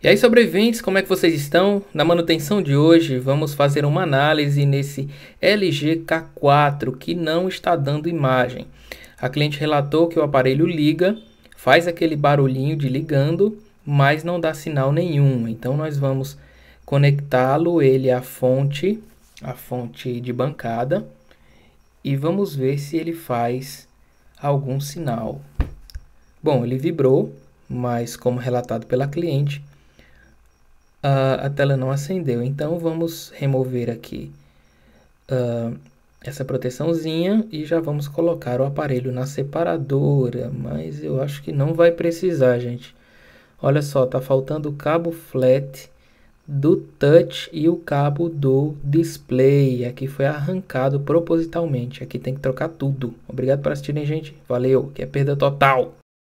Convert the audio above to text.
E aí, sobreviventes, como é que vocês estão? Na manutenção de hoje, vamos fazer uma análise nesse LG K4 que não está dando imagem. A cliente relatou que o aparelho liga, faz aquele barulhinho de ligando, mas não dá sinal nenhum. Então, nós vamos conectá-lo, ele à fonte, a fonte de bancada, e vamos ver se ele faz algum sinal. Bom, ele vibrou, mas como relatado pela cliente, Uh, a tela não acendeu, então vamos remover aqui uh, essa proteçãozinha e já vamos colocar o aparelho na separadora, mas eu acho que não vai precisar, gente. Olha só, tá faltando o cabo flat do touch e o cabo do display. Aqui foi arrancado propositalmente. Aqui tem que trocar tudo. Obrigado por assistirem, gente. Valeu, que é perda total.